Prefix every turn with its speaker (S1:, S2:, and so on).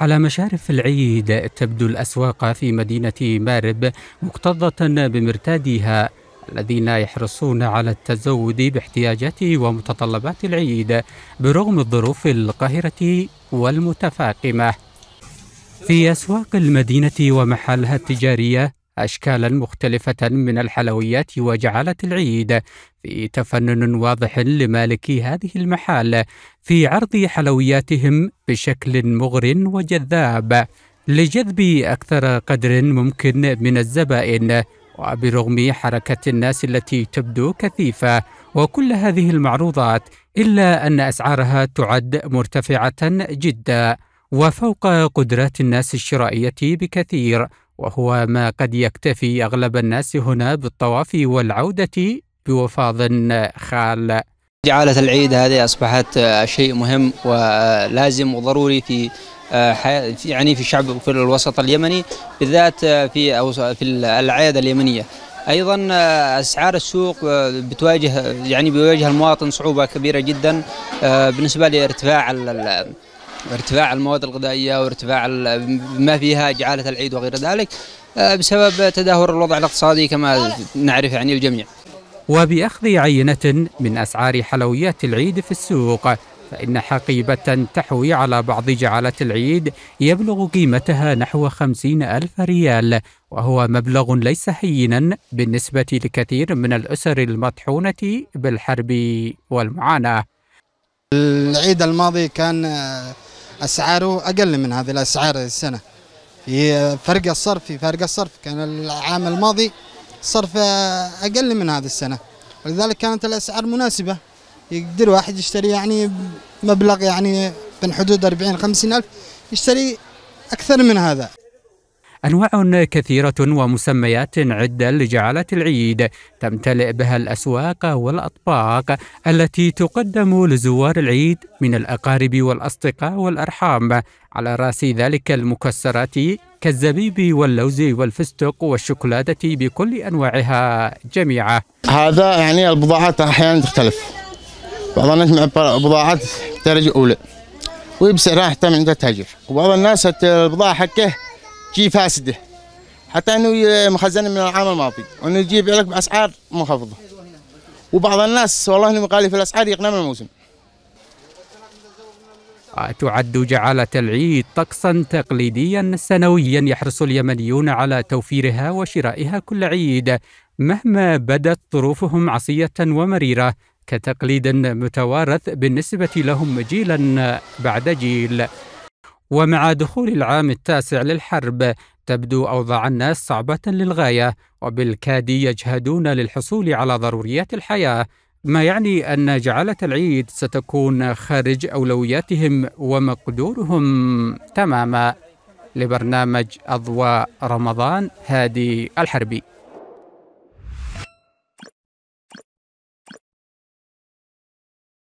S1: على مشارف العيد تبدو الأسواق في مدينة مارب مكتظة بمرتاديها الذين يحرصون على التزود باحتياجات ومتطلبات العيد برغم الظروف القاهرة والمتفاقمة في أسواق المدينة ومحلها التجارية أشكالا مختلفة من الحلويات وجعلت العيد في تفنن واضح لمالكي هذه المحال في عرض حلوياتهم بشكل مغر وجذاب لجذب أكثر قدر ممكن من الزبائن وبرغم حركة الناس التي تبدو كثيفة وكل هذه المعروضات إلا أن أسعارها تعد مرتفعة جدا وفوق قدرات الناس الشرائية بكثير وهو ما قد يكتفي أغلب الناس هنا بالطواف والعودة بوفاض خال
S2: جعالة العيد هذه أصبحت آه، شيء مهم ولازم وضروري في آه، يعني في الشعب في الوسط اليمني بالذات آه، في في الأعياد اليمنية ايضا اسعار السوق بتواجه يعني بيواجه المواطن صعوبه كبيره جدا بالنسبه لارتفاع ارتفاع المواد الغذائية وارتفاع ما فيها جعالة العيد وغير ذلك آه، بسبب تدهور الوضع الاقتصادي كما نعرف يعني الجميع
S1: وبأخذ عينة من أسعار حلويات العيد في السوق فإن حقيبة تحوي على بعض جعلة العيد يبلغ قيمتها نحو خمسين ألف ريال وهو مبلغ ليس هينا بالنسبة لكثير من الأسر المطحونة
S3: بالحرب والمعاناة العيد الماضي كان اسعاره اقل من هذه الاسعار السنه في فرق الصرف في فرق الصرف كان العام الماضي صرف اقل من هذه السنه ولذلك كانت الاسعار مناسبه يقدر واحد يشتري يعني مبلغ يعني من حدود 40 50 الف يشتري اكثر من هذا
S1: أنواع كثيرة ومسميات عدة لجعلت العيد تمتلئ بها الأسواق والأطباق التي تقدم لزوار العيد من الأقارب والأصدقاء والأرحام على رأس ذلك المكسرات كالزبيب واللوز والفستق والشوكولاتة بكل أنواعها جميعا
S4: هذا يعني البضاعات أحيانا تختلف بعض الناس مع بضاعات درجة أولى وبسعرها حتى من عند التاجر وبعض الناس البضاعة حقه شيء فاسده حتى انه مخزنه من العام الماضي وانه يجيب لك باسعار منخفضه وبعض الناس والله انه مقالي في الاسعار يقنع من الموسم
S1: تعد جعالة العيد طقسا تقليديا سنويا يحرص اليمنيون على توفيرها وشرائها كل عيد مهما بدت ظروفهم عصية ومريرة كتقليد متوارث بالنسبة لهم جيلا بعد جيل ومع دخول العام التاسع للحرب تبدو أوضاع الناس صعبة للغاية وبالكاد يجهدون للحصول على ضروريات الحياة ما يعني أن جعلة العيد ستكون خارج أولوياتهم ومقدورهم تماما لبرنامج أضواء رمضان هادي
S3: الحربي